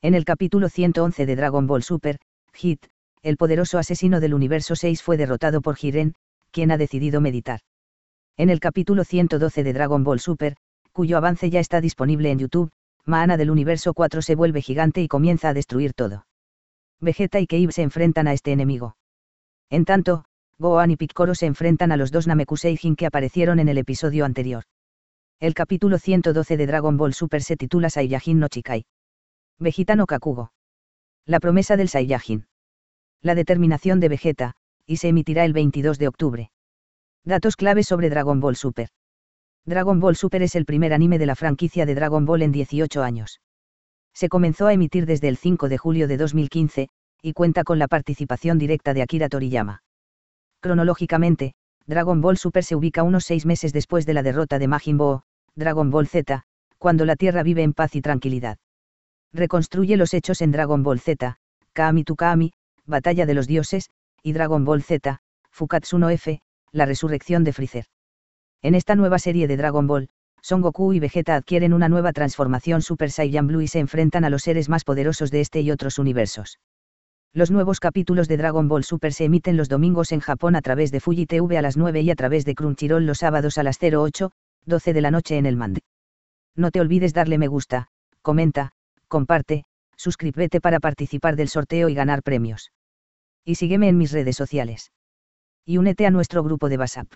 En el capítulo 111 de Dragon Ball Super, Hit, el poderoso asesino del universo 6 fue derrotado por Jiren, quien ha decidido meditar. En el capítulo 112 de Dragon Ball Super, cuyo avance ya está disponible en YouTube, Maana del universo 4 se vuelve gigante y comienza a destruir todo. Vegeta y Cave se enfrentan a este enemigo. En tanto, Gohan y Piccolo se enfrentan a los dos Namekuseijin que aparecieron en el episodio anterior. El capítulo 112 de Dragon Ball Super se titula Saiyajin no Chikai. Vegetano Kakugo. La promesa del Saiyajin. La determinación de Vegeta, y se emitirá el 22 de octubre. Datos claves sobre Dragon Ball Super. Dragon Ball Super es el primer anime de la franquicia de Dragon Ball en 18 años. Se comenzó a emitir desde el 5 de julio de 2015, y cuenta con la participación directa de Akira Toriyama. Cronológicamente, Dragon Ball Super se ubica unos seis meses después de la derrota de Majin Boo, Dragon Ball Z, cuando la Tierra vive en paz y tranquilidad. Reconstruye los hechos en Dragon Ball Z, Kami to Kami, Batalla de los Dioses, y Dragon Ball Z, Fukatsu F, La Resurrección de Freezer. En esta nueva serie de Dragon Ball, Son Goku y Vegeta adquieren una nueva transformación Super Saiyan Blue y se enfrentan a los seres más poderosos de este y otros universos. Los nuevos capítulos de Dragon Ball Super se emiten los domingos en Japón a través de Fuji TV a las 9 y a través de Crunchyroll los sábados a las 08, 12 de la noche en el Mande. No te olvides darle me gusta, comenta, comparte, suscríbete para participar del sorteo y ganar premios. Y sígueme en mis redes sociales. Y únete a nuestro grupo de WhatsApp.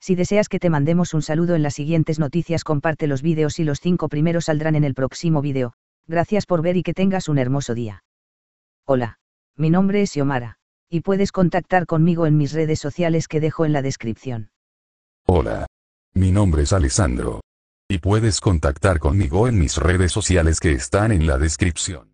Si deseas que te mandemos un saludo en las siguientes noticias, comparte los vídeos y los cinco primeros saldrán en el próximo vídeo. Gracias por ver y que tengas un hermoso día. Hola, mi nombre es Yomara, y puedes contactar conmigo en mis redes sociales que dejo en la descripción. Hola, mi nombre es Alessandro y puedes contactar conmigo en mis redes sociales que están en la descripción.